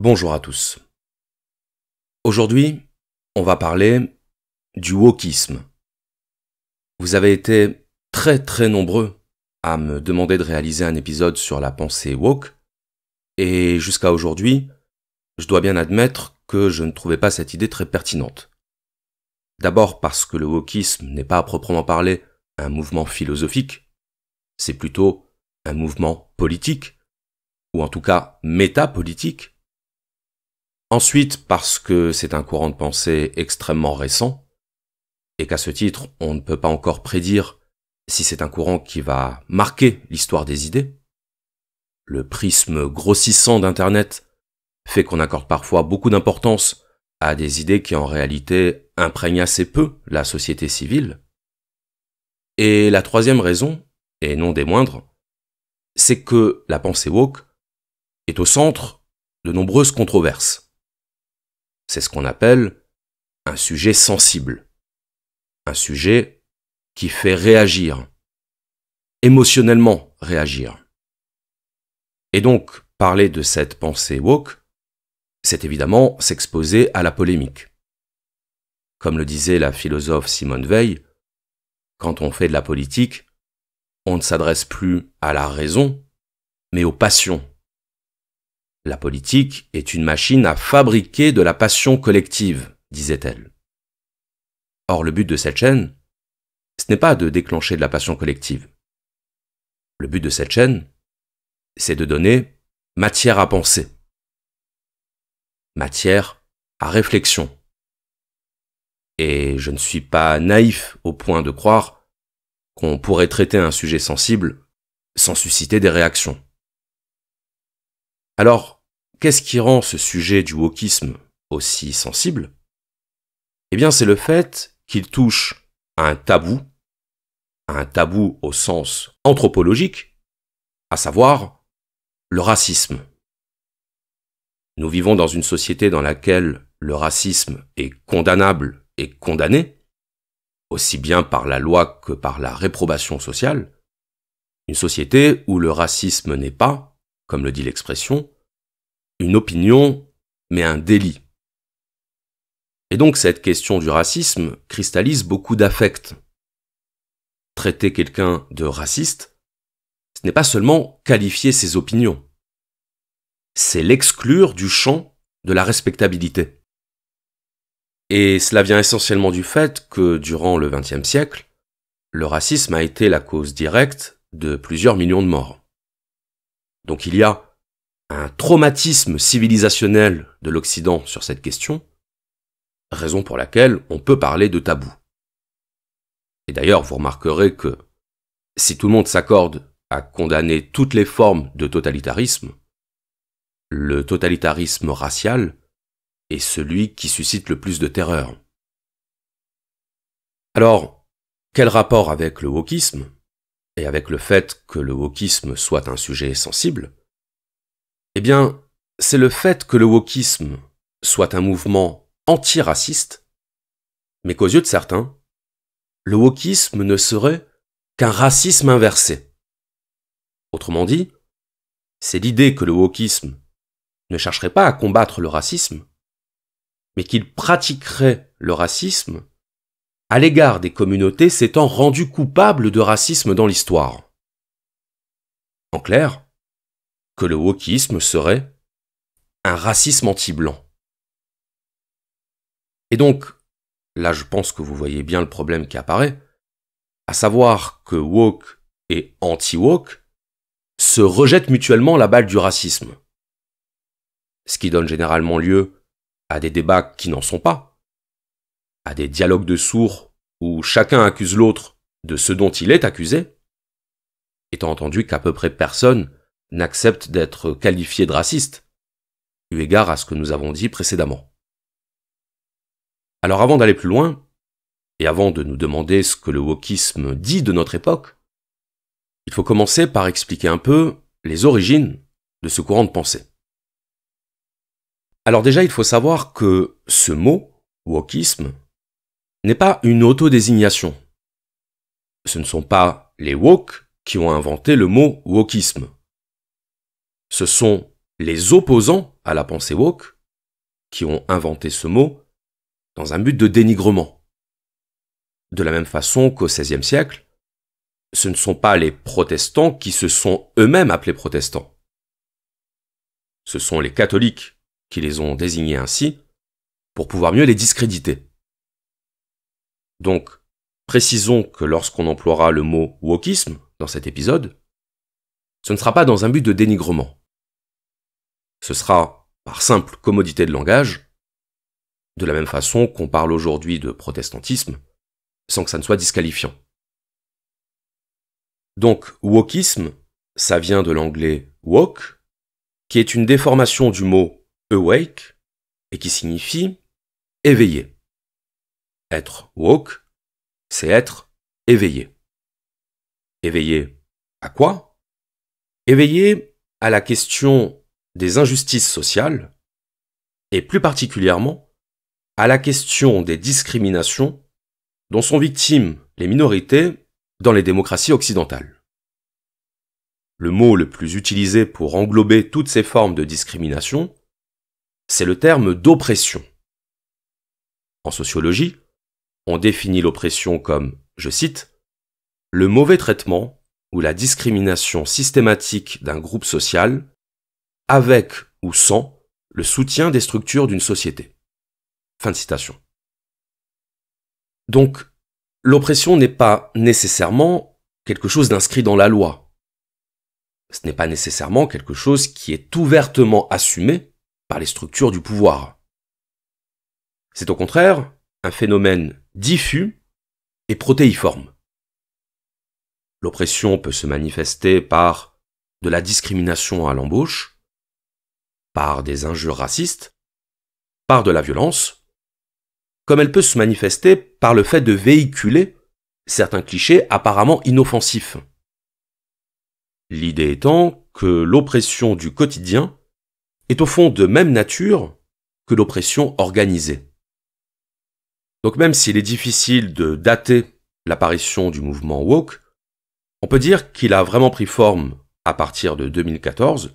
Bonjour à tous. Aujourd'hui, on va parler du wokisme. Vous avez été très très nombreux à me demander de réaliser un épisode sur la pensée woke, et jusqu'à aujourd'hui, je dois bien admettre que je ne trouvais pas cette idée très pertinente. D'abord parce que le wokisme n'est pas à proprement parler un mouvement philosophique, c'est plutôt un mouvement politique, ou en tout cas métapolitique, Ensuite, parce que c'est un courant de pensée extrêmement récent, et qu'à ce titre, on ne peut pas encore prédire si c'est un courant qui va marquer l'histoire des idées. Le prisme grossissant d'Internet fait qu'on accorde parfois beaucoup d'importance à des idées qui en réalité imprègnent assez peu la société civile. Et la troisième raison, et non des moindres, c'est que la pensée woke est au centre de nombreuses controverses. C'est ce qu'on appelle un sujet sensible, un sujet qui fait réagir, émotionnellement réagir. Et donc, parler de cette pensée woke, c'est évidemment s'exposer à la polémique. Comme le disait la philosophe Simone Veil, quand on fait de la politique, on ne s'adresse plus à la raison, mais aux passions, la politique est une machine à fabriquer de la passion collective, disait-elle. Or, le but de cette chaîne, ce n'est pas de déclencher de la passion collective. Le but de cette chaîne, c'est de donner matière à penser, matière à réflexion. Et je ne suis pas naïf au point de croire qu'on pourrait traiter un sujet sensible sans susciter des réactions. Alors, Qu'est-ce qui rend ce sujet du wokisme aussi sensible Eh bien, c'est le fait qu'il touche à un tabou, à un tabou au sens anthropologique, à savoir le racisme. Nous vivons dans une société dans laquelle le racisme est condamnable et condamné, aussi bien par la loi que par la réprobation sociale, une société où le racisme n'est pas, comme le dit l'expression, une opinion, mais un délit. Et donc cette question du racisme cristallise beaucoup d'affects. Traiter quelqu'un de raciste, ce n'est pas seulement qualifier ses opinions, c'est l'exclure du champ de la respectabilité. Et cela vient essentiellement du fait que, durant le XXe siècle, le racisme a été la cause directe de plusieurs millions de morts. Donc il y a un traumatisme civilisationnel de l'Occident sur cette question, raison pour laquelle on peut parler de tabou. Et d'ailleurs, vous remarquerez que si tout le monde s'accorde à condamner toutes les formes de totalitarisme, le totalitarisme racial est celui qui suscite le plus de terreur. Alors, quel rapport avec le wokisme et avec le fait que le wokisme soit un sujet sensible eh bien, c'est le fait que le wokisme soit un mouvement antiraciste, mais qu'aux yeux de certains, le wokisme ne serait qu'un racisme inversé. Autrement dit, c'est l'idée que le wokisme ne chercherait pas à combattre le racisme, mais qu'il pratiquerait le racisme à l'égard des communautés s'étant rendues coupables de racisme dans l'histoire. En clair, que le wokisme serait un racisme anti-blanc. Et donc, là je pense que vous voyez bien le problème qui apparaît, à savoir que woke et anti-woke se rejettent mutuellement la balle du racisme. Ce qui donne généralement lieu à des débats qui n'en sont pas, à des dialogues de sourds où chacun accuse l'autre de ce dont il est accusé, étant entendu qu'à peu près personne n'accepte d'être qualifié de raciste, eu égard à ce que nous avons dit précédemment. Alors avant d'aller plus loin, et avant de nous demander ce que le wokisme dit de notre époque, il faut commencer par expliquer un peu les origines de ce courant de pensée. Alors déjà, il faut savoir que ce mot, wokisme, n'est pas une autodésignation. Ce ne sont pas les woke qui ont inventé le mot wokisme ce sont les opposants à la pensée woke qui ont inventé ce mot dans un but de dénigrement. De la même façon qu'au XVIe siècle, ce ne sont pas les protestants qui se sont eux-mêmes appelés protestants. Ce sont les catholiques qui les ont désignés ainsi pour pouvoir mieux les discréditer. Donc, précisons que lorsqu'on emploiera le mot wokisme dans cet épisode, ce ne sera pas dans un but de dénigrement ce sera par simple commodité de langage, de la même façon qu'on parle aujourd'hui de protestantisme, sans que ça ne soit disqualifiant. Donc, wokisme, ça vient de l'anglais woke, qui est une déformation du mot awake, et qui signifie éveillé. Être woke, c'est être éveillé. Éveillé à quoi Éveillé à la question des injustices sociales, et plus particulièrement à la question des discriminations dont sont victimes les minorités dans les démocraties occidentales. Le mot le plus utilisé pour englober toutes ces formes de discrimination, c'est le terme d'oppression. En sociologie, on définit l'oppression comme, je cite, le mauvais traitement ou la discrimination systématique d'un groupe social avec ou sans le soutien des structures d'une société. Fin de citation. Donc, l'oppression n'est pas nécessairement quelque chose d'inscrit dans la loi. Ce n'est pas nécessairement quelque chose qui est ouvertement assumé par les structures du pouvoir. C'est au contraire un phénomène diffus et protéiforme. L'oppression peut se manifester par de la discrimination à l'embauche, par des injures racistes, par de la violence, comme elle peut se manifester par le fait de véhiculer certains clichés apparemment inoffensifs. L'idée étant que l'oppression du quotidien est au fond de même nature que l'oppression organisée. Donc même s'il est difficile de dater l'apparition du mouvement woke, on peut dire qu'il a vraiment pris forme à partir de 2014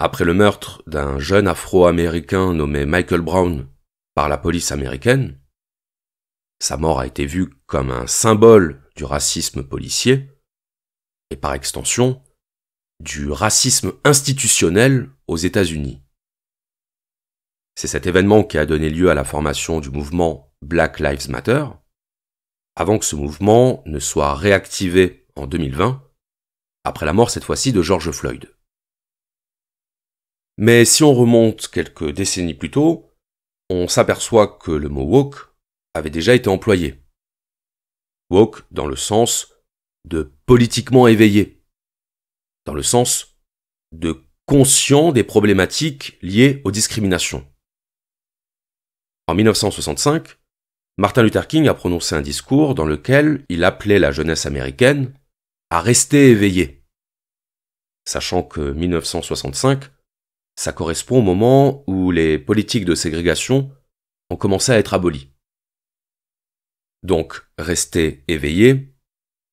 après le meurtre d'un jeune afro-américain nommé Michael Brown par la police américaine, sa mort a été vue comme un symbole du racisme policier et par extension du racisme institutionnel aux États-Unis. C'est cet événement qui a donné lieu à la formation du mouvement Black Lives Matter, avant que ce mouvement ne soit réactivé en 2020, après la mort cette fois-ci de George Floyd. Mais si on remonte quelques décennies plus tôt, on s'aperçoit que le mot woke avait déjà été employé. Woke dans le sens de politiquement éveillé, dans le sens de conscient des problématiques liées aux discriminations. En 1965, Martin Luther King a prononcé un discours dans lequel il appelait la jeunesse américaine à rester éveillée. Sachant que 1965 ça correspond au moment où les politiques de ségrégation ont commencé à être abolies. Donc, rester éveillé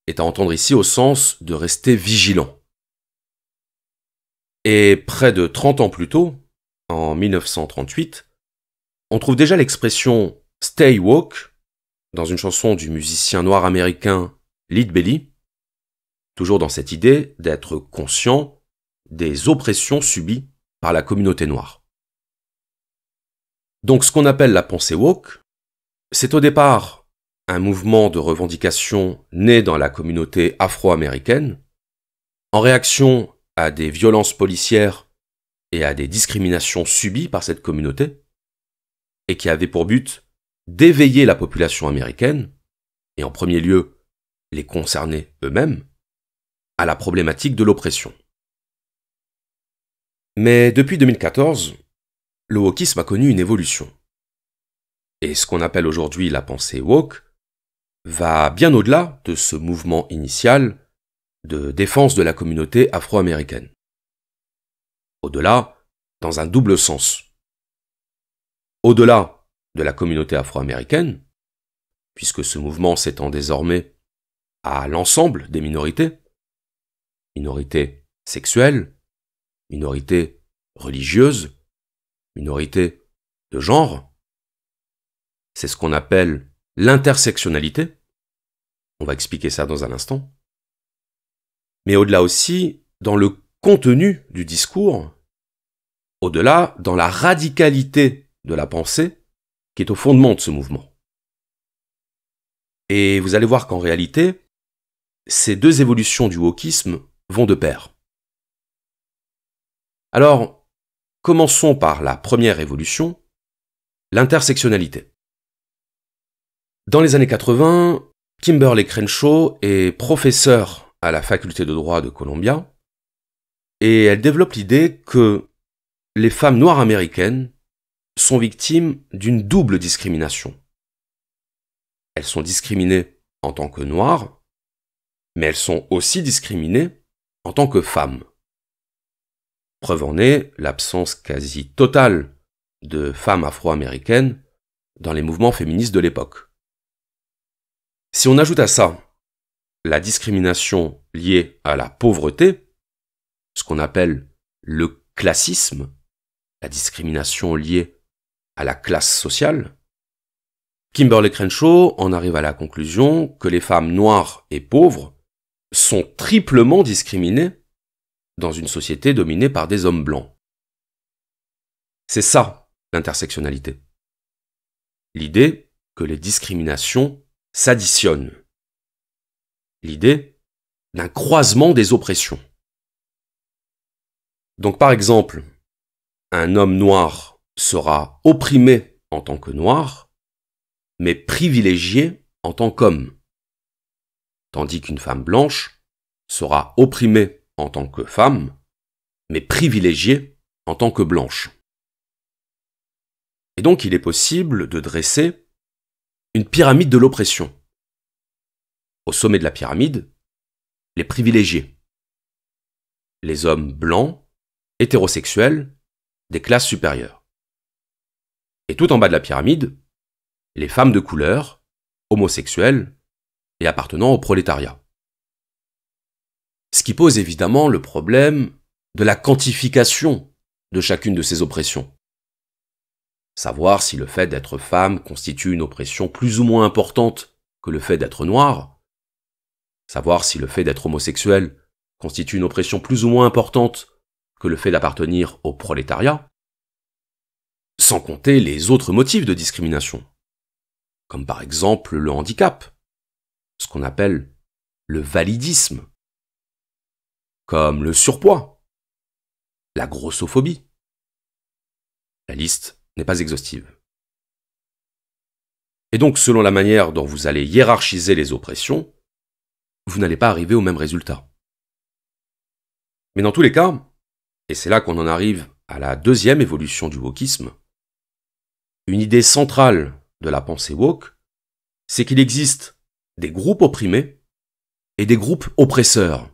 est à entendre ici au sens de rester vigilant. Et près de 30 ans plus tôt, en 1938, on trouve déjà l'expression Stay Woke dans une chanson du musicien noir américain Lead Belly, toujours dans cette idée d'être conscient des oppressions subies par la communauté noire. Donc ce qu'on appelle la pensée woke, c'est au départ un mouvement de revendication né dans la communauté afro-américaine, en réaction à des violences policières et à des discriminations subies par cette communauté, et qui avait pour but d'éveiller la population américaine, et en premier lieu les concernés eux-mêmes, à la problématique de l'oppression. Mais depuis 2014, le wokisme a connu une évolution. Et ce qu'on appelle aujourd'hui la pensée woke va bien au-delà de ce mouvement initial de défense de la communauté afro-américaine. Au-delà, dans un double sens. Au-delà de la communauté afro-américaine, puisque ce mouvement s'étend désormais à l'ensemble des minorités, minorités sexuelles, minorité religieuse, minorité de genre. C'est ce qu'on appelle l'intersectionnalité. On va expliquer ça dans un instant. Mais au-delà aussi, dans le contenu du discours, au-delà, dans la radicalité de la pensée qui est au fondement de ce mouvement. Et vous allez voir qu'en réalité, ces deux évolutions du wokisme vont de pair. Alors, commençons par la première évolution, l'intersectionnalité. Dans les années 80, Kimberley Crenshaw est professeure à la faculté de droit de Columbia et elle développe l'idée que les femmes noires américaines sont victimes d'une double discrimination. Elles sont discriminées en tant que noires, mais elles sont aussi discriminées en tant que femmes. Preuve en est l'absence quasi totale de femmes afro-américaines dans les mouvements féministes de l'époque. Si on ajoute à ça la discrimination liée à la pauvreté, ce qu'on appelle le classisme, la discrimination liée à la classe sociale, Kimberly Crenshaw en arrive à la conclusion que les femmes noires et pauvres sont triplement discriminées dans une société dominée par des hommes blancs. C'est ça, l'intersectionnalité. L'idée que les discriminations s'additionnent. L'idée d'un croisement des oppressions. Donc par exemple, un homme noir sera opprimé en tant que noir, mais privilégié en tant qu'homme, tandis qu'une femme blanche sera opprimée en tant que femme, mais privilégiée en tant que blanche. Et donc il est possible de dresser une pyramide de l'oppression. Au sommet de la pyramide, les privilégiés. Les hommes blancs, hétérosexuels, des classes supérieures. Et tout en bas de la pyramide, les femmes de couleur, homosexuelles et appartenant au prolétariat. Ce qui pose évidemment le problème de la quantification de chacune de ces oppressions. Savoir si le fait d'être femme constitue une oppression plus ou moins importante que le fait d'être noir, savoir si le fait d'être homosexuel constitue une oppression plus ou moins importante que le fait d'appartenir au prolétariat, sans compter les autres motifs de discrimination, comme par exemple le handicap, ce qu'on appelle le validisme, comme le surpoids, la grossophobie. La liste n'est pas exhaustive. Et donc, selon la manière dont vous allez hiérarchiser les oppressions, vous n'allez pas arriver au même résultat. Mais dans tous les cas, et c'est là qu'on en arrive à la deuxième évolution du wokisme, une idée centrale de la pensée woke, c'est qu'il existe des groupes opprimés et des groupes oppresseurs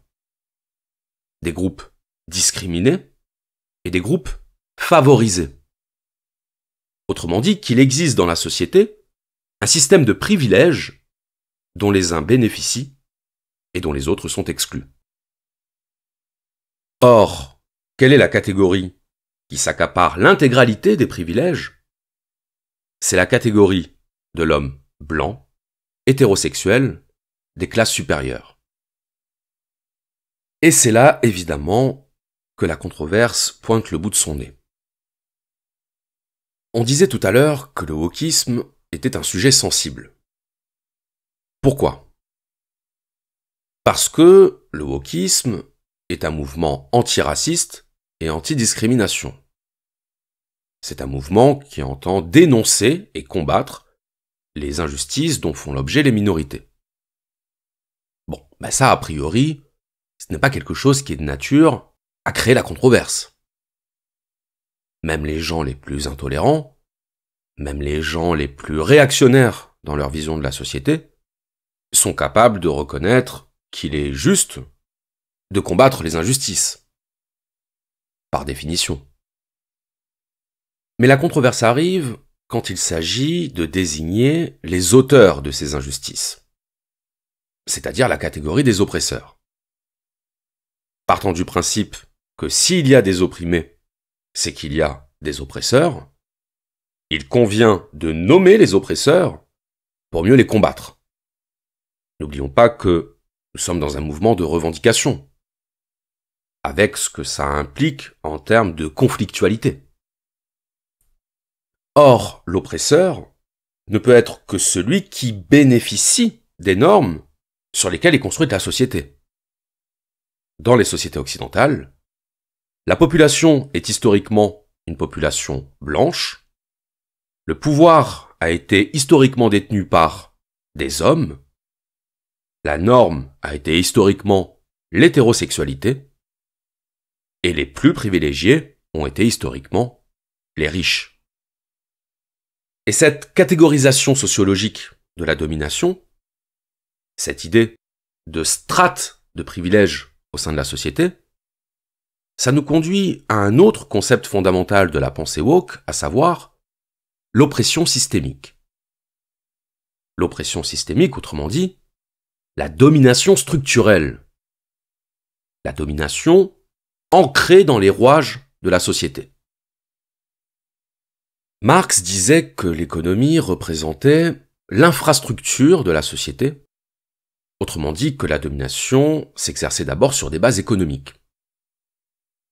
des groupes discriminés et des groupes favorisés. Autrement dit, qu'il existe dans la société un système de privilèges dont les uns bénéficient et dont les autres sont exclus. Or, quelle est la catégorie qui s'accapare l'intégralité des privilèges C'est la catégorie de l'homme blanc, hétérosexuel, des classes supérieures. Et c'est là, évidemment, que la controverse pointe le bout de son nez. On disait tout à l'heure que le wokisme était un sujet sensible. Pourquoi Parce que le wokisme est un mouvement antiraciste et antidiscrimination. C'est un mouvement qui entend dénoncer et combattre les injustices dont font l'objet les minorités. Bon, ben ça a priori, ce n'est pas quelque chose qui est de nature à créer la controverse. Même les gens les plus intolérants, même les gens les plus réactionnaires dans leur vision de la société, sont capables de reconnaître qu'il est juste de combattre les injustices. Par définition. Mais la controverse arrive quand il s'agit de désigner les auteurs de ces injustices, c'est-à-dire la catégorie des oppresseurs partant du principe que s'il y a des opprimés, c'est qu'il y a des oppresseurs, il convient de nommer les oppresseurs pour mieux les combattre. N'oublions pas que nous sommes dans un mouvement de revendication, avec ce que ça implique en termes de conflictualité. Or, l'oppresseur ne peut être que celui qui bénéficie des normes sur lesquelles est construite la société dans les sociétés occidentales, la population est historiquement une population blanche, le pouvoir a été historiquement détenu par des hommes, la norme a été historiquement l'hétérosexualité, et les plus privilégiés ont été historiquement les riches. Et cette catégorisation sociologique de la domination, cette idée de strate de privilèges au sein de la société, ça nous conduit à un autre concept fondamental de la pensée woke, à savoir l'oppression systémique. L'oppression systémique, autrement dit, la domination structurelle. La domination ancrée dans les rouages de la société. Marx disait que l'économie représentait l'infrastructure de la société Autrement dit, que la domination s'exerçait d'abord sur des bases économiques.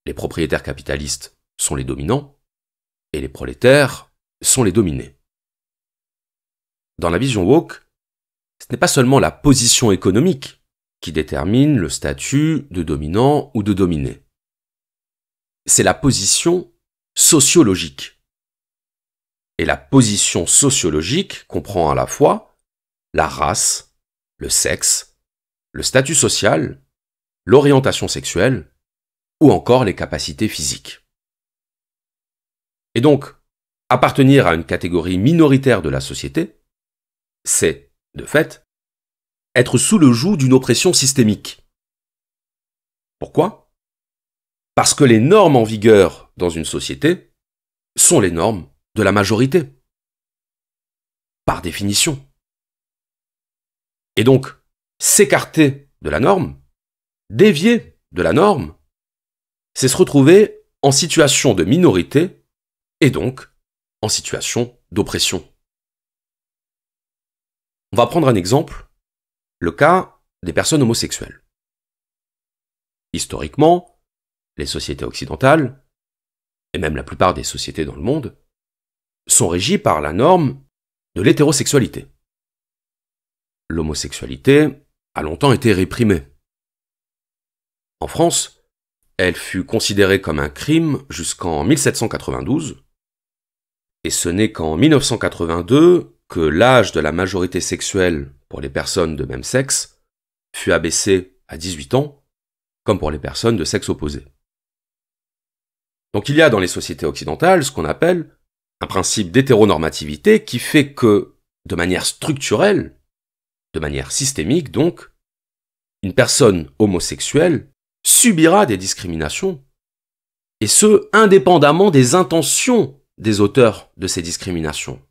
Les propriétaires capitalistes sont les dominants et les prolétaires sont les dominés. Dans la vision woke, ce n'est pas seulement la position économique qui détermine le statut de dominant ou de dominé. C'est la position sociologique. Et la position sociologique comprend à la fois la race, le sexe, le statut social, l'orientation sexuelle ou encore les capacités physiques. Et donc, appartenir à une catégorie minoritaire de la société, c'est, de fait, être sous le joug d'une oppression systémique. Pourquoi Parce que les normes en vigueur dans une société sont les normes de la majorité. Par définition et donc s'écarter de la norme, dévier de la norme, c'est se retrouver en situation de minorité et donc en situation d'oppression. On va prendre un exemple, le cas des personnes homosexuelles. Historiquement, les sociétés occidentales, et même la plupart des sociétés dans le monde, sont régies par la norme de l'hétérosexualité l'homosexualité a longtemps été réprimée. En France, elle fut considérée comme un crime jusqu'en 1792, et ce n'est qu'en 1982 que l'âge de la majorité sexuelle pour les personnes de même sexe fut abaissé à 18 ans, comme pour les personnes de sexe opposé. Donc il y a dans les sociétés occidentales ce qu'on appelle un principe d'hétéronormativité qui fait que, de manière structurelle, de manière systémique donc, une personne homosexuelle subira des discriminations, et ce, indépendamment des intentions des auteurs de ces discriminations.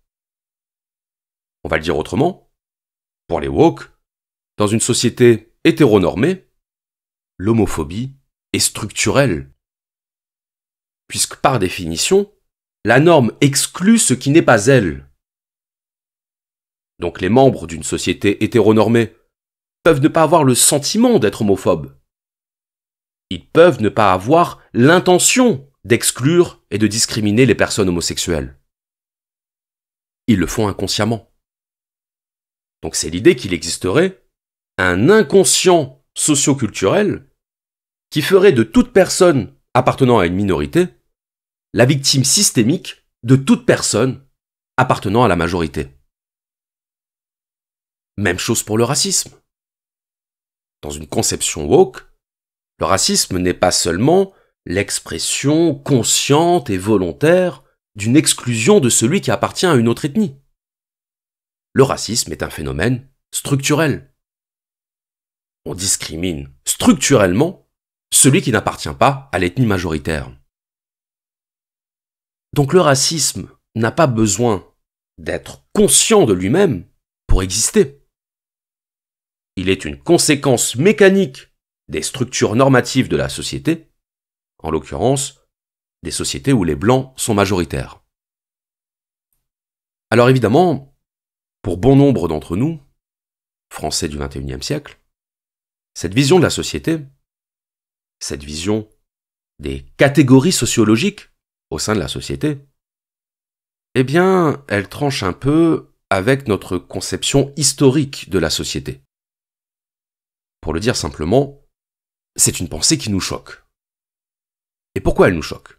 On va le dire autrement, pour les woke, dans une société hétéronormée, l'homophobie est structurelle, puisque par définition, la norme exclut ce qui n'est pas elle donc les membres d'une société hétéronormée, peuvent ne pas avoir le sentiment d'être homophobes. Ils peuvent ne pas avoir l'intention d'exclure et de discriminer les personnes homosexuelles. Ils le font inconsciemment. Donc c'est l'idée qu'il existerait un inconscient socioculturel qui ferait de toute personne appartenant à une minorité la victime systémique de toute personne appartenant à la majorité. Même chose pour le racisme. Dans une conception woke, le racisme n'est pas seulement l'expression consciente et volontaire d'une exclusion de celui qui appartient à une autre ethnie. Le racisme est un phénomène structurel. On discrimine structurellement celui qui n'appartient pas à l'ethnie majoritaire. Donc le racisme n'a pas besoin d'être conscient de lui-même pour exister il est une conséquence mécanique des structures normatives de la société, en l'occurrence des sociétés où les blancs sont majoritaires. Alors évidemment, pour bon nombre d'entre nous, Français du XXIe siècle, cette vision de la société, cette vision des catégories sociologiques au sein de la société, eh bien, elle tranche un peu avec notre conception historique de la société. Pour le dire simplement, c'est une pensée qui nous choque. Et pourquoi elle nous choque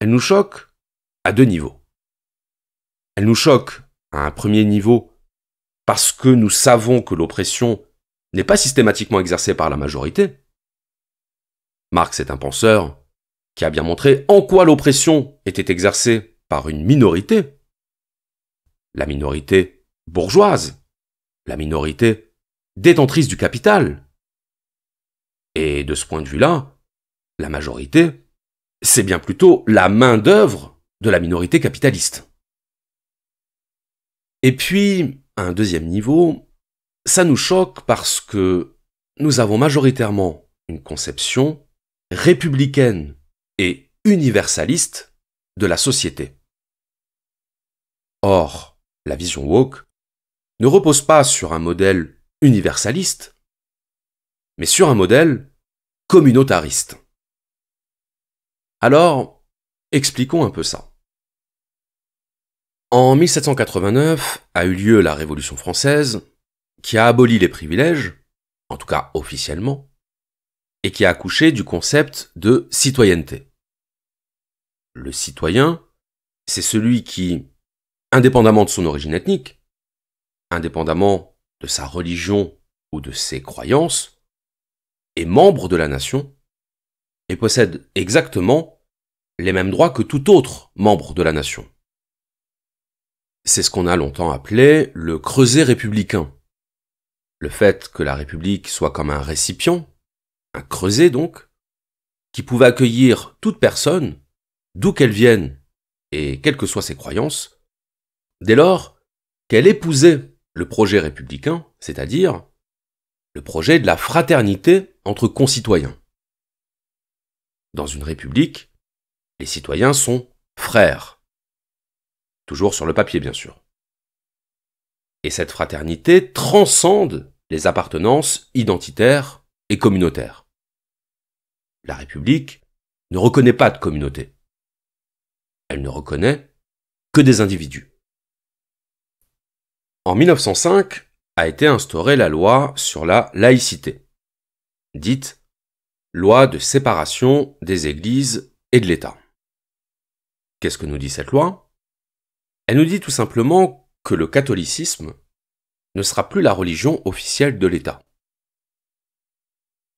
Elle nous choque à deux niveaux. Elle nous choque à un premier niveau parce que nous savons que l'oppression n'est pas systématiquement exercée par la majorité. Marx est un penseur qui a bien montré en quoi l'oppression était exercée par une minorité. La minorité bourgeoise, la minorité détentrice du capital. Et de ce point de vue-là, la majorité, c'est bien plutôt la main-d'œuvre de la minorité capitaliste. Et puis, à un deuxième niveau, ça nous choque parce que nous avons majoritairement une conception républicaine et universaliste de la société. Or, la vision woke ne repose pas sur un modèle universaliste, mais sur un modèle communautariste. Alors, expliquons un peu ça. En 1789 a eu lieu la Révolution française, qui a aboli les privilèges, en tout cas officiellement, et qui a accouché du concept de citoyenneté. Le citoyen, c'est celui qui, indépendamment de son origine ethnique, indépendamment de sa religion ou de ses croyances, est membre de la nation et possède exactement les mêmes droits que tout autre membre de la nation. C'est ce qu'on a longtemps appelé le creuset républicain. Le fait que la République soit comme un récipient, un creuset donc, qui pouvait accueillir toute personne, d'où qu'elle vienne et quelles que soient ses croyances, dès lors qu'elle épousait le projet républicain, c'est-à-dire le projet de la fraternité entre concitoyens. Dans une république, les citoyens sont frères. Toujours sur le papier, bien sûr. Et cette fraternité transcende les appartenances identitaires et communautaires. La République ne reconnaît pas de communauté. Elle ne reconnaît que des individus. En 1905 a été instaurée la loi sur la laïcité, dite loi de séparation des églises et de l'État. Qu'est-ce que nous dit cette loi Elle nous dit tout simplement que le catholicisme ne sera plus la religion officielle de l'État.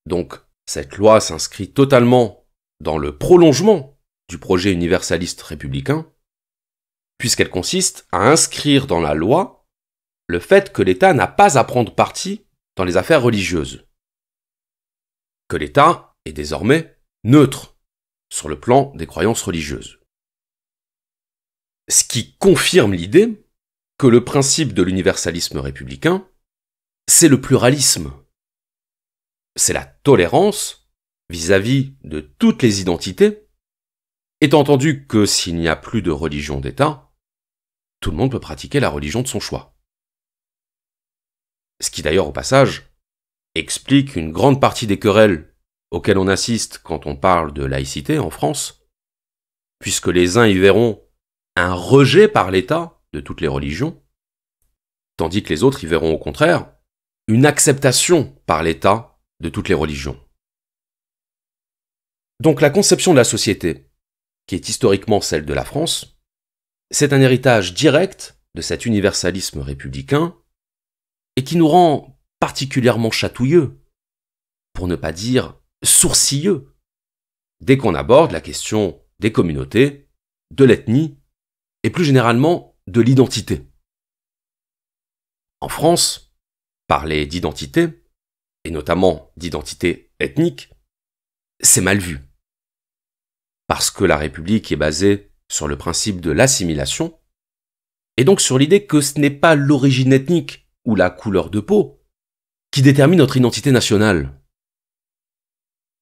Donc, cette loi s'inscrit totalement dans le prolongement du projet universaliste républicain, puisqu'elle consiste à inscrire dans la loi le fait que l'État n'a pas à prendre parti dans les affaires religieuses. Que l'État est désormais neutre sur le plan des croyances religieuses. Ce qui confirme l'idée que le principe de l'universalisme républicain, c'est le pluralisme. C'est la tolérance vis-à-vis de toutes les identités, étant entendu que s'il n'y a plus de religion d'État, tout le monde peut pratiquer la religion de son choix. Ce qui d'ailleurs au passage explique une grande partie des querelles auxquelles on assiste quand on parle de laïcité en France, puisque les uns y verront un rejet par l'État de toutes les religions, tandis que les autres y verront au contraire une acceptation par l'État de toutes les religions. Donc la conception de la société, qui est historiquement celle de la France, c'est un héritage direct de cet universalisme républicain et qui nous rend particulièrement chatouilleux, pour ne pas dire sourcilleux, dès qu'on aborde la question des communautés, de l'ethnie, et plus généralement de l'identité. En France, parler d'identité, et notamment d'identité ethnique, c'est mal vu. Parce que la République est basée sur le principe de l'assimilation, et donc sur l'idée que ce n'est pas l'origine ethnique ou la couleur de peau qui détermine notre identité nationale.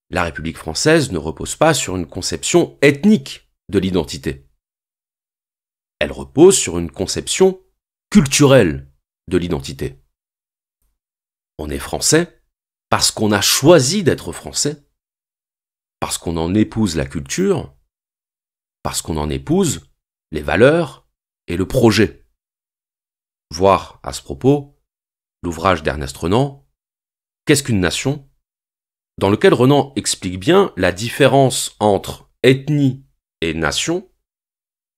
La République française ne repose pas sur une conception ethnique de l'identité. Elle repose sur une conception culturelle de l'identité. On est français parce qu'on a choisi d'être français, parce qu'on en épouse la culture, parce qu'on en épouse les valeurs et le projet. Voir, à ce propos, l'ouvrage d'Ernest Renan, Qu'est-ce qu'une nation dans lequel Renan explique bien la différence entre ethnie et nation,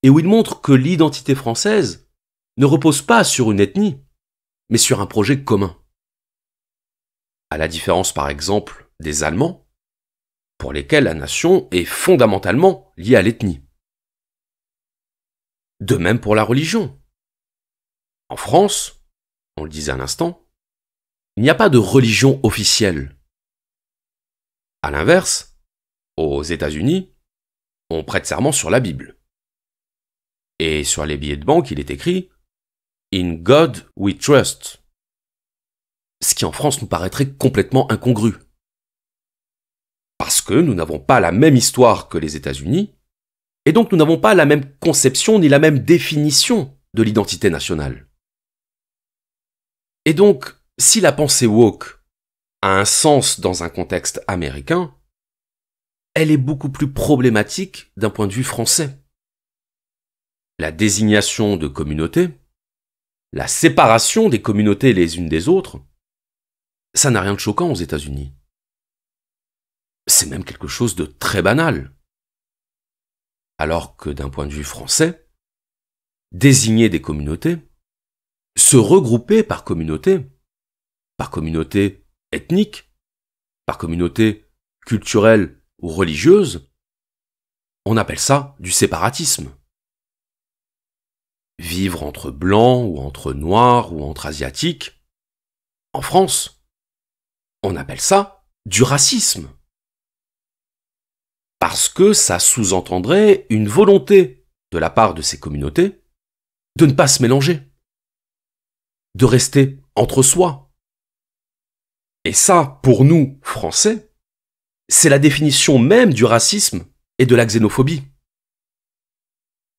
et où il montre que l'identité française ne repose pas sur une ethnie, mais sur un projet commun. À la différence par exemple des Allemands, pour lesquels la nation est fondamentalement liée à l'ethnie. De même pour la religion. En France, on le disait à l'instant, il n'y a pas de religion officielle. À l'inverse, aux États-Unis, on prête serment sur la Bible. Et sur les billets de banque, il est écrit In God we trust. Ce qui en France nous paraîtrait complètement incongru. Parce que nous n'avons pas la même histoire que les États-Unis, et donc nous n'avons pas la même conception ni la même définition de l'identité nationale. Et donc, si la pensée woke a un sens dans un contexte américain, elle est beaucoup plus problématique d'un point de vue français. La désignation de communautés, la séparation des communautés les unes des autres, ça n'a rien de choquant aux États-Unis. C'est même quelque chose de très banal. Alors que d'un point de vue français, désigner des communautés, se regrouper par communauté, par communauté ethnique, par communauté culturelle ou religieuse, on appelle ça du séparatisme. Vivre entre blancs ou entre noirs ou entre asiatiques, en France, on appelle ça du racisme. Parce que ça sous-entendrait une volonté de la part de ces communautés de ne pas se mélanger de rester entre soi. Et ça, pour nous, Français, c'est la définition même du racisme et de la xénophobie.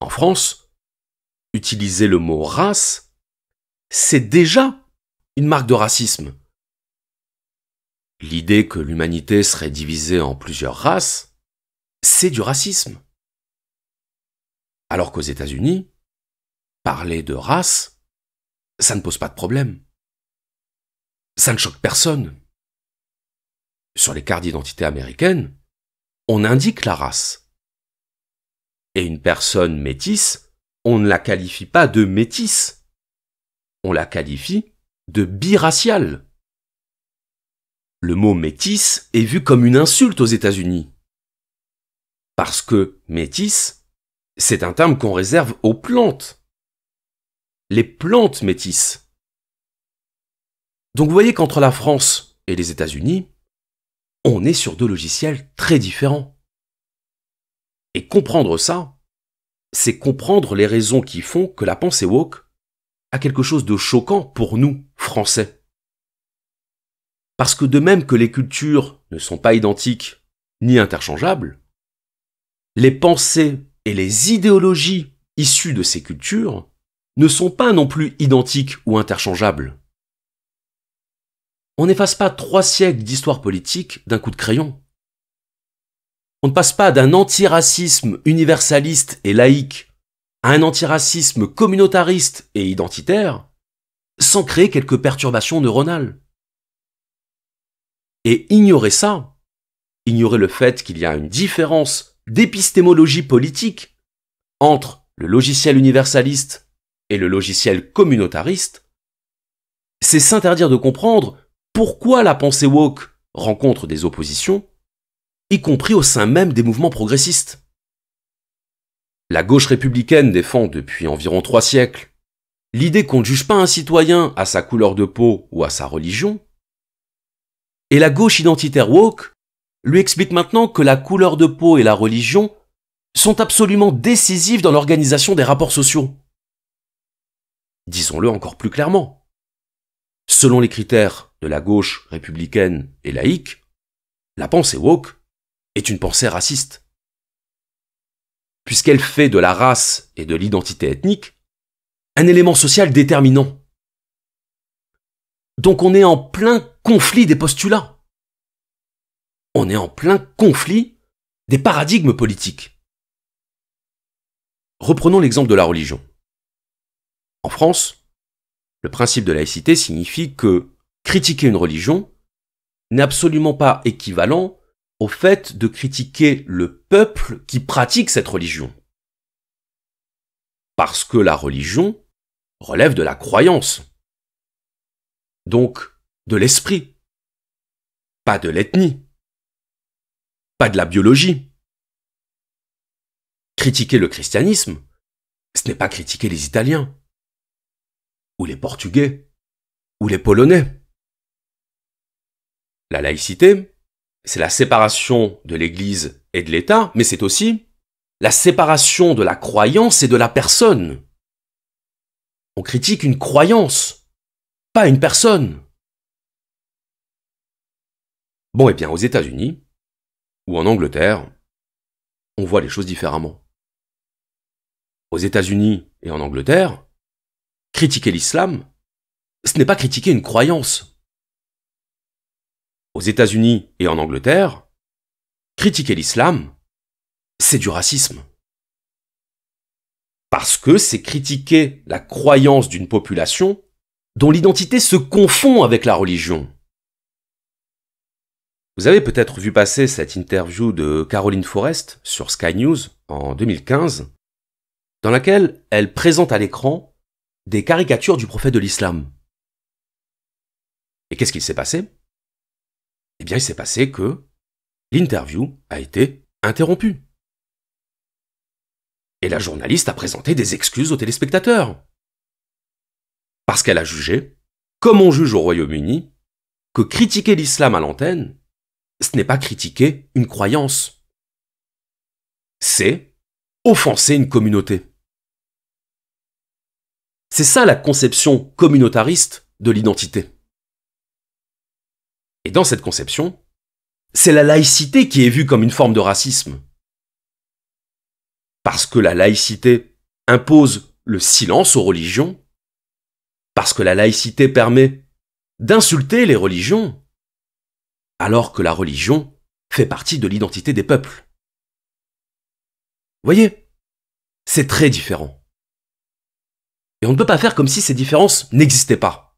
En France, utiliser le mot race, c'est déjà une marque de racisme. L'idée que l'humanité serait divisée en plusieurs races, c'est du racisme. Alors qu'aux États-Unis, parler de race, ça ne pose pas de problème. Ça ne choque personne. Sur les cartes d'identité américaines, on indique la race. Et une personne métisse, on ne la qualifie pas de métisse. On la qualifie de biraciale. Le mot métisse est vu comme une insulte aux États-Unis. Parce que métisse, c'est un terme qu'on réserve aux plantes les plantes métisses. Donc vous voyez qu'entre la France et les États-Unis, on est sur deux logiciels très différents. Et comprendre ça, c'est comprendre les raisons qui font que la pensée woke a quelque chose de choquant pour nous, Français. Parce que de même que les cultures ne sont pas identiques ni interchangeables, les pensées et les idéologies issues de ces cultures ne sont pas non plus identiques ou interchangeables. On n'efface pas trois siècles d'histoire politique d'un coup de crayon. On ne passe pas d'un antiracisme universaliste et laïque à un antiracisme communautariste et identitaire sans créer quelques perturbations neuronales. Et ignorer ça, ignorer le fait qu'il y a une différence d'épistémologie politique entre le logiciel universaliste et le logiciel communautariste, c'est s'interdire de comprendre pourquoi la pensée woke rencontre des oppositions, y compris au sein même des mouvements progressistes. La gauche républicaine défend depuis environ trois siècles l'idée qu'on ne juge pas un citoyen à sa couleur de peau ou à sa religion, et la gauche identitaire woke lui explique maintenant que la couleur de peau et la religion sont absolument décisives dans l'organisation des rapports sociaux disons-le encore plus clairement. Selon les critères de la gauche républicaine et laïque, la pensée woke est une pensée raciste. Puisqu'elle fait de la race et de l'identité ethnique un élément social déterminant. Donc on est en plein conflit des postulats. On est en plein conflit des paradigmes politiques. Reprenons l'exemple de la religion. En France, le principe de laïcité signifie que critiquer une religion n'est absolument pas équivalent au fait de critiquer le peuple qui pratique cette religion. Parce que la religion relève de la croyance, donc de l'esprit, pas de l'ethnie, pas de la biologie. Critiquer le christianisme, ce n'est pas critiquer les Italiens, ou les Portugais, ou les Polonais. La laïcité, c'est la séparation de l'Église et de l'État, mais c'est aussi la séparation de la croyance et de la personne. On critique une croyance, pas une personne. Bon, et eh bien, aux États-Unis, ou en Angleterre, on voit les choses différemment. Aux États-Unis et en Angleterre, Critiquer l'islam, ce n'est pas critiquer une croyance. Aux États-Unis et en Angleterre, critiquer l'islam, c'est du racisme. Parce que c'est critiquer la croyance d'une population dont l'identité se confond avec la religion. Vous avez peut-être vu passer cette interview de Caroline Forrest sur Sky News en 2015, dans laquelle elle présente à l'écran des caricatures du prophète de l'islam. Et qu'est-ce qu'il s'est passé Eh bien, il s'est passé que l'interview a été interrompue. Et la journaliste a présenté des excuses aux téléspectateurs. Parce qu'elle a jugé, comme on juge au Royaume-Uni, que critiquer l'islam à l'antenne, ce n'est pas critiquer une croyance. C'est offenser une communauté. C'est ça la conception communautariste de l'identité. Et dans cette conception, c'est la laïcité qui est vue comme une forme de racisme. Parce que la laïcité impose le silence aux religions, parce que la laïcité permet d'insulter les religions, alors que la religion fait partie de l'identité des peuples. Voyez, c'est très différent. Et on ne peut pas faire comme si ces différences n'existaient pas.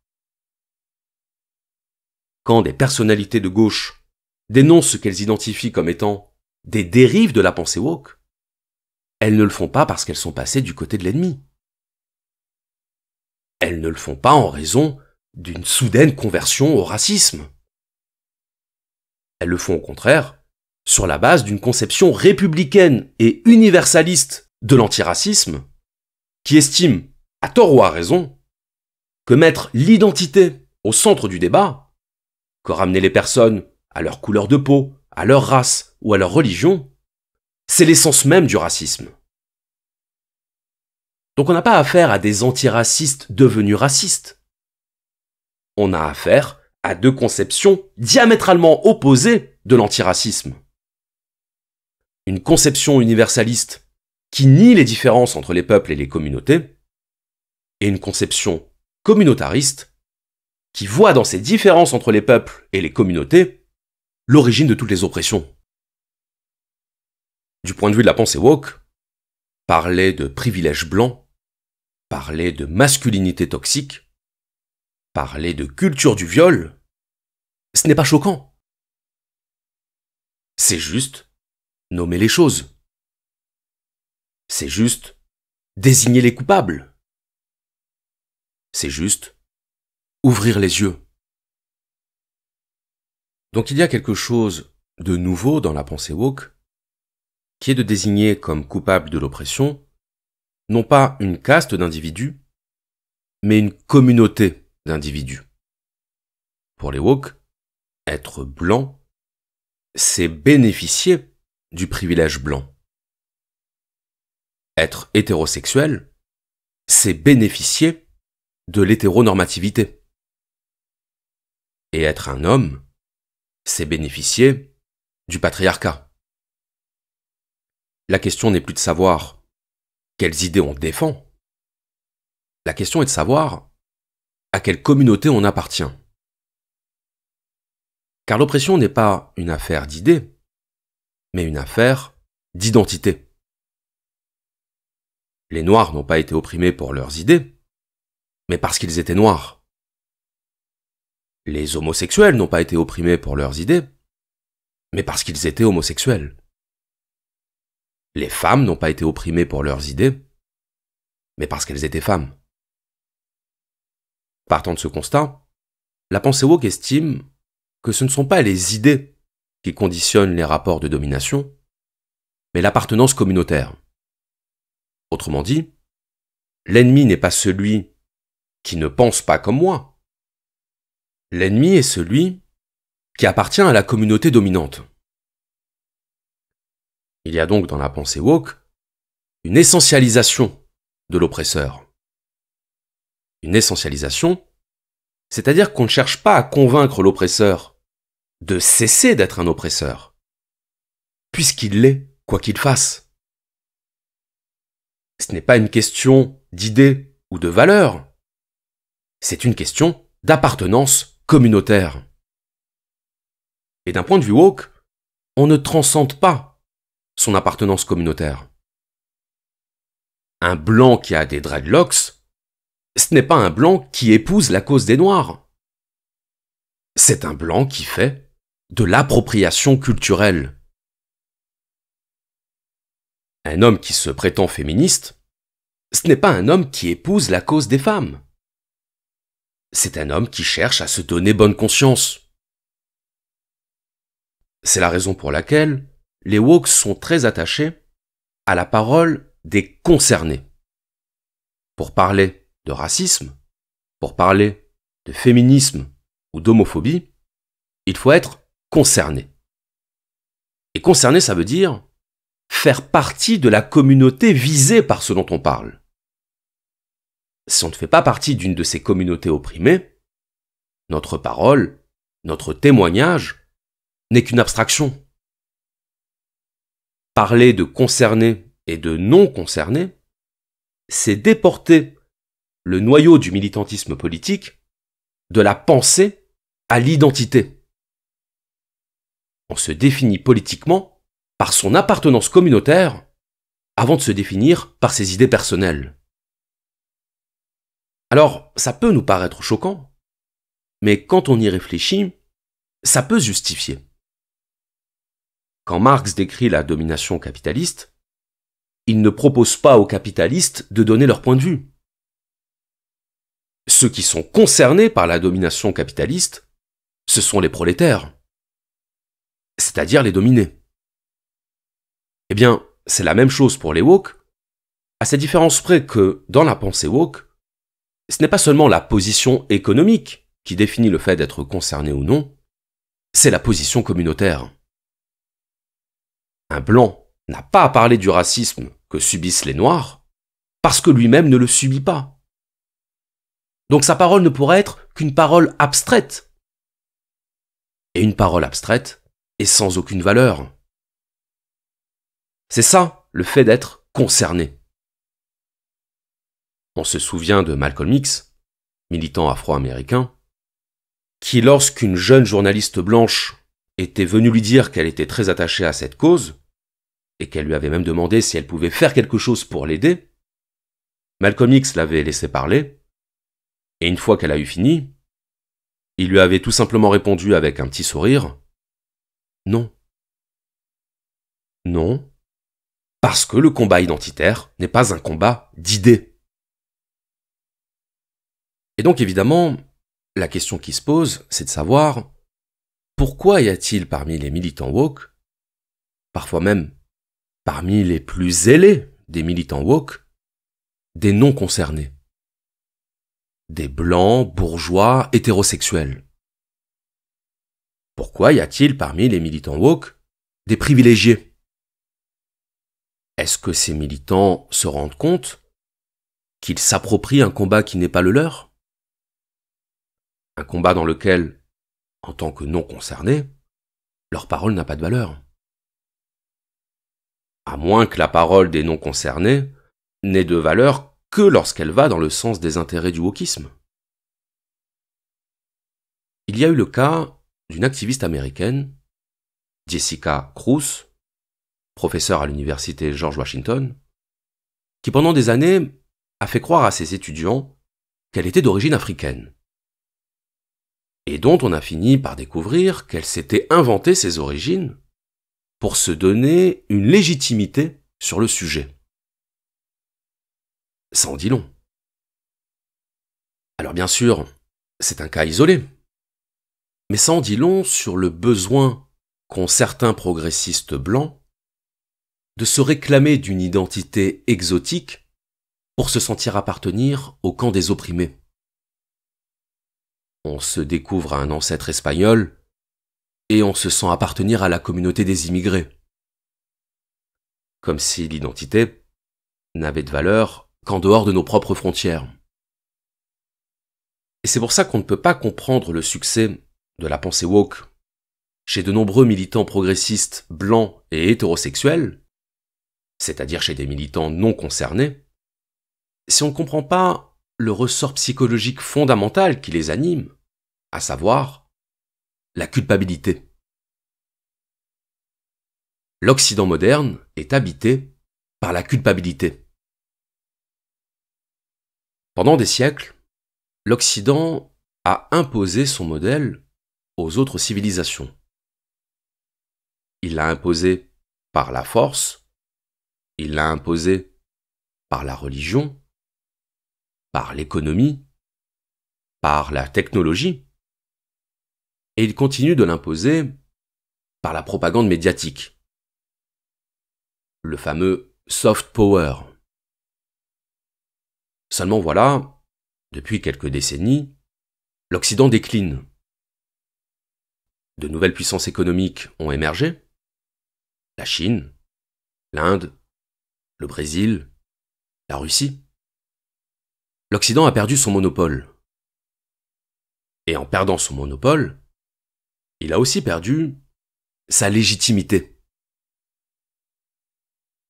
Quand des personnalités de gauche dénoncent ce qu'elles identifient comme étant des dérives de la pensée woke, elles ne le font pas parce qu'elles sont passées du côté de l'ennemi. Elles ne le font pas en raison d'une soudaine conversion au racisme. Elles le font au contraire sur la base d'une conception républicaine et universaliste de l'antiracisme qui estime à tort ou à raison, que mettre l'identité au centre du débat, que ramener les personnes à leur couleur de peau, à leur race ou à leur religion, c'est l'essence même du racisme. Donc on n'a pas affaire à des antiracistes devenus racistes. On a affaire à deux conceptions diamétralement opposées de l'antiracisme. Une conception universaliste qui nie les différences entre les peuples et les communautés, et une conception communautariste qui voit dans ces différences entre les peuples et les communautés l'origine de toutes les oppressions. Du point de vue de la pensée woke, parler de privilèges blancs, parler de masculinité toxique, parler de culture du viol, ce n'est pas choquant. C'est juste nommer les choses. C'est juste désigner les coupables c'est juste ouvrir les yeux. Donc il y a quelque chose de nouveau dans la pensée woke, qui est de désigner comme coupable de l'oppression, non pas une caste d'individus, mais une communauté d'individus. Pour les woke, être blanc, c'est bénéficier du privilège blanc. Être hétérosexuel, c'est bénéficier de l'hétéronormativité. Et être un homme, c'est bénéficier du patriarcat. La question n'est plus de savoir quelles idées on défend. La question est de savoir à quelle communauté on appartient. Car l'oppression n'est pas une affaire d'idées, mais une affaire d'identité. Les Noirs n'ont pas été opprimés pour leurs idées, mais parce qu'ils étaient noirs. Les homosexuels n'ont pas été opprimés pour leurs idées, mais parce qu'ils étaient homosexuels. Les femmes n'ont pas été opprimées pour leurs idées, mais parce qu'elles étaient femmes. Partant de ce constat, la pensée woke estime que ce ne sont pas les idées qui conditionnent les rapports de domination, mais l'appartenance communautaire. Autrement dit, l'ennemi n'est pas celui qui ne pense pas comme moi. L'ennemi est celui qui appartient à la communauté dominante. Il y a donc dans la pensée woke une essentialisation de l'oppresseur. Une essentialisation, c'est-à-dire qu'on ne cherche pas à convaincre l'oppresseur de cesser d'être un oppresseur, puisqu'il l'est, quoi qu'il fasse. Ce n'est pas une question d'idées ou de valeurs, c'est une question d'appartenance communautaire. Et d'un point de vue woke, on ne transcende pas son appartenance communautaire. Un blanc qui a des dreadlocks, ce n'est pas un blanc qui épouse la cause des noirs. C'est un blanc qui fait de l'appropriation culturelle. Un homme qui se prétend féministe, ce n'est pas un homme qui épouse la cause des femmes c'est un homme qui cherche à se donner bonne conscience. C'est la raison pour laquelle les woke sont très attachés à la parole des concernés. Pour parler de racisme, pour parler de féminisme ou d'homophobie, il faut être concerné. Et concerné, ça veut dire faire partie de la communauté visée par ce dont on parle si on ne fait pas partie d'une de ces communautés opprimées, notre parole, notre témoignage, n'est qu'une abstraction. Parler de concernés et de non concernés, c'est déporter le noyau du militantisme politique de la pensée à l'identité. On se définit politiquement par son appartenance communautaire avant de se définir par ses idées personnelles. Alors, ça peut nous paraître choquant, mais quand on y réfléchit, ça peut justifier. Quand Marx décrit la domination capitaliste, il ne propose pas aux capitalistes de donner leur point de vue. Ceux qui sont concernés par la domination capitaliste, ce sont les prolétaires, c'est-à-dire les dominés. Eh bien, c'est la même chose pour les woke, à sa différence près que, dans la pensée woke, ce n'est pas seulement la position économique qui définit le fait d'être concerné ou non, c'est la position communautaire. Un blanc n'a pas à parler du racisme que subissent les Noirs, parce que lui-même ne le subit pas. Donc sa parole ne pourrait être qu'une parole abstraite. Et une parole abstraite est sans aucune valeur. C'est ça le fait d'être concerné. On se souvient de Malcolm X, militant afro-américain, qui lorsqu'une jeune journaliste blanche était venue lui dire qu'elle était très attachée à cette cause, et qu'elle lui avait même demandé si elle pouvait faire quelque chose pour l'aider, Malcolm X l'avait laissé parler, et une fois qu'elle a eu fini, il lui avait tout simplement répondu avec un petit sourire Non. Non. Parce que le combat identitaire n'est pas un combat d'idées. Et donc évidemment, la question qui se pose, c'est de savoir pourquoi y a-t-il parmi les militants woke, parfois même parmi les plus zélés des militants woke, des non-concernés Des blancs, bourgeois, hétérosexuels Pourquoi y a-t-il parmi les militants woke des privilégiés Est-ce que ces militants se rendent compte qu'ils s'approprient un combat qui n'est pas le leur un combat dans lequel, en tant que non concernés, leur parole n'a pas de valeur. À moins que la parole des non concernés n'ait de valeur que lorsqu'elle va dans le sens des intérêts du wokisme. Il y a eu le cas d'une activiste américaine, Jessica Cruz, professeure à l'université George Washington, qui pendant des années a fait croire à ses étudiants qu'elle était d'origine africaine et dont on a fini par découvrir qu'elle s'était inventé ses origines pour se donner une légitimité sur le sujet. Ça en dit long. Alors bien sûr, c'est un cas isolé, mais ça en dit long sur le besoin qu'ont certains progressistes blancs de se réclamer d'une identité exotique pour se sentir appartenir au camp des opprimés on se découvre un ancêtre espagnol et on se sent appartenir à la communauté des immigrés. Comme si l'identité n'avait de valeur qu'en dehors de nos propres frontières. Et c'est pour ça qu'on ne peut pas comprendre le succès de la pensée woke chez de nombreux militants progressistes blancs et hétérosexuels, c'est-à-dire chez des militants non concernés, si on ne comprend pas le ressort psychologique fondamental qui les anime, à savoir la culpabilité. L'Occident moderne est habité par la culpabilité. Pendant des siècles, l'Occident a imposé son modèle aux autres civilisations. Il l'a imposé par la force, il l'a imposé par la religion, par l'économie, par la technologie, et il continue de l'imposer par la propagande médiatique. Le fameux soft power. Seulement voilà, depuis quelques décennies, l'Occident décline. De nouvelles puissances économiques ont émergé. La Chine, l'Inde, le Brésil, la Russie l'Occident a perdu son monopole. Et en perdant son monopole, il a aussi perdu sa légitimité.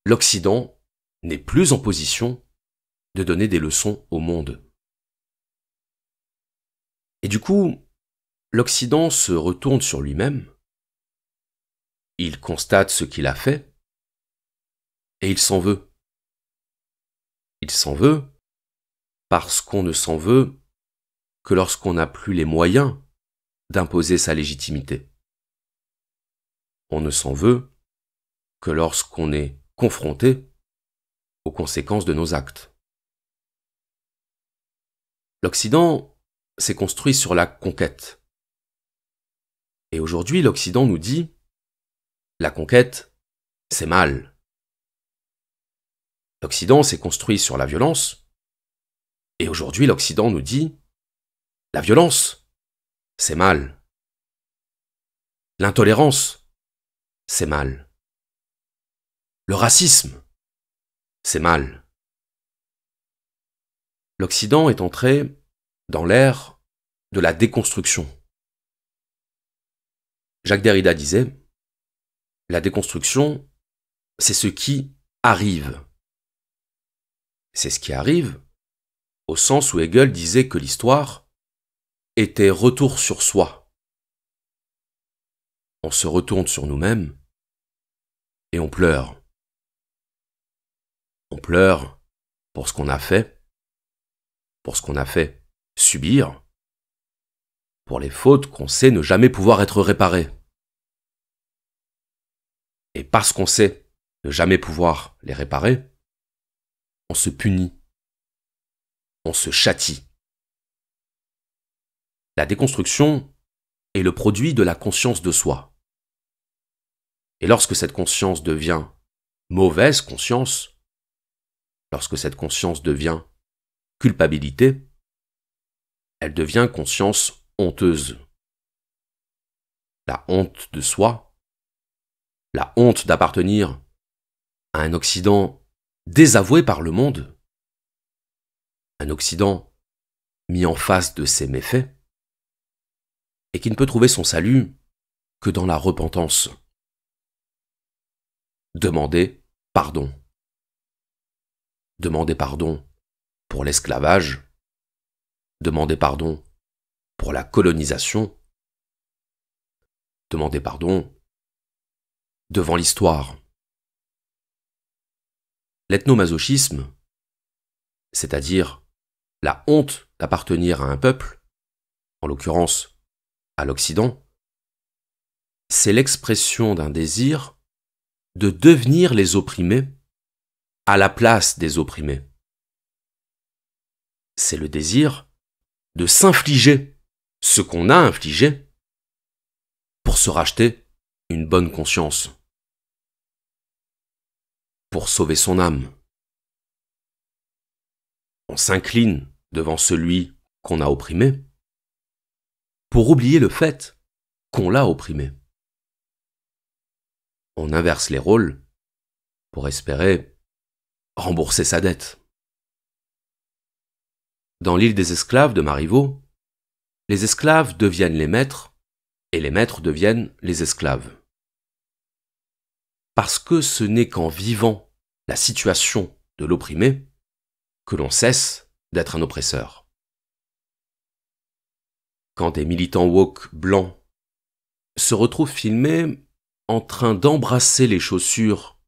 L'Occident n'est plus en position de donner des leçons au monde. Et du coup, l'Occident se retourne sur lui-même, il constate ce qu'il a fait, et il s'en veut. Il s'en veut parce qu'on ne s'en veut que lorsqu'on n'a plus les moyens d'imposer sa légitimité. On ne s'en veut que lorsqu'on est confronté aux conséquences de nos actes. L'Occident s'est construit sur la conquête. Et aujourd'hui, l'Occident nous dit la conquête, c'est mal. L'Occident s'est construit sur la violence, et aujourd'hui, l'Occident nous dit la violence, c'est mal. L'intolérance, c'est mal. Le racisme, c'est mal. L'Occident est entré dans l'ère de la déconstruction. Jacques Derrida disait, la déconstruction, c'est ce qui arrive. C'est ce qui arrive au sens où Hegel disait que l'histoire était retour sur soi. On se retourne sur nous-mêmes et on pleure. On pleure pour ce qu'on a fait, pour ce qu'on a fait subir, pour les fautes qu'on sait ne jamais pouvoir être réparées. Et parce qu'on sait ne jamais pouvoir les réparer, on se punit on se châtie. La déconstruction est le produit de la conscience de soi. Et lorsque cette conscience devient mauvaise conscience, lorsque cette conscience devient culpabilité, elle devient conscience honteuse. La honte de soi, la honte d'appartenir à un Occident désavoué par le monde, un Occident mis en face de ses méfaits, et qui ne peut trouver son salut que dans la repentance. Demandez pardon. Demandez pardon pour l'esclavage, Demandez pardon pour la colonisation, Demandez pardon devant l'histoire. L'ethnomasochisme, c'est-à-dire la honte d'appartenir à un peuple, en l'occurrence à l'Occident, c'est l'expression d'un désir de devenir les opprimés à la place des opprimés. C'est le désir de s'infliger ce qu'on a infligé pour se racheter une bonne conscience, pour sauver son âme. On s'incline devant celui qu'on a opprimé, pour oublier le fait qu'on l'a opprimé. On inverse les rôles pour espérer rembourser sa dette. Dans l'île des esclaves de Marivaux, les esclaves deviennent les maîtres et les maîtres deviennent les esclaves. Parce que ce n'est qu'en vivant la situation de l'opprimé que l'on cesse d'être un oppresseur. Quand des militants woke blancs se retrouvent filmés en train d'embrasser les chaussures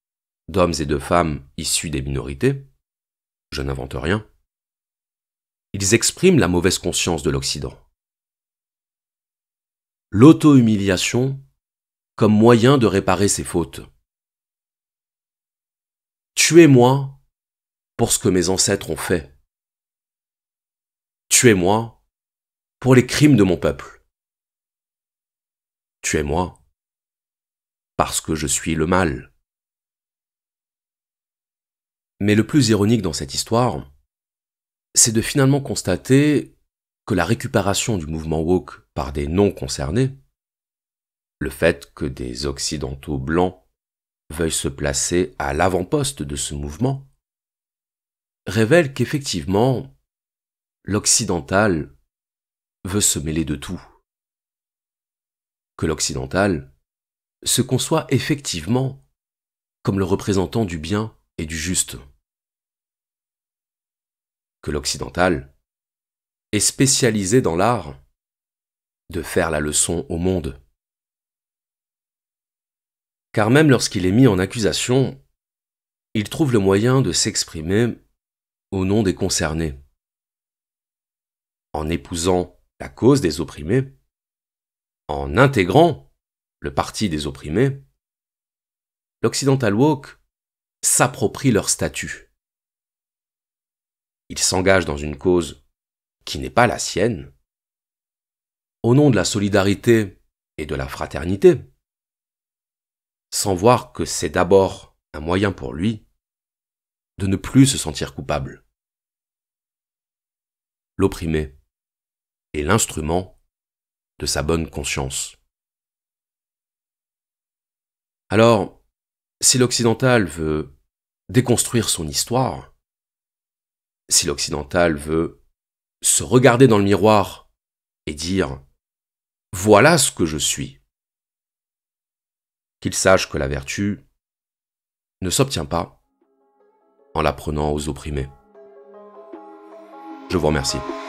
d'hommes et de femmes issus des minorités, je n'invente rien, ils expriment la mauvaise conscience de l'Occident. L'auto-humiliation comme moyen de réparer ses fautes. Tuez-moi pour ce que mes ancêtres ont fait. Tuez-moi pour les crimes de mon peuple. Tuez-moi parce que je suis le mal. Mais le plus ironique dans cette histoire, c'est de finalement constater que la récupération du mouvement woke par des non concernés, le fait que des Occidentaux blancs veuillent se placer à l'avant-poste de ce mouvement, révèle qu'effectivement, l'occidental veut se mêler de tout. Que l'occidental se conçoit effectivement comme le représentant du bien et du juste. Que l'occidental est spécialisé dans l'art de faire la leçon au monde. Car même lorsqu'il est mis en accusation, il trouve le moyen de s'exprimer au nom des concernés en épousant la cause des opprimés, en intégrant le parti des opprimés, l'Occidental Walk s'approprie leur statut. Il s'engage dans une cause qui n'est pas la sienne, au nom de la solidarité et de la fraternité, sans voir que c'est d'abord un moyen pour lui de ne plus se sentir coupable. L'opprimé l'instrument de sa bonne conscience. Alors, si l'occidental veut déconstruire son histoire, si l'occidental veut se regarder dans le miroir et dire voilà ce que je suis, qu'il sache que la vertu ne s'obtient pas en la prenant aux opprimés. Je vous remercie.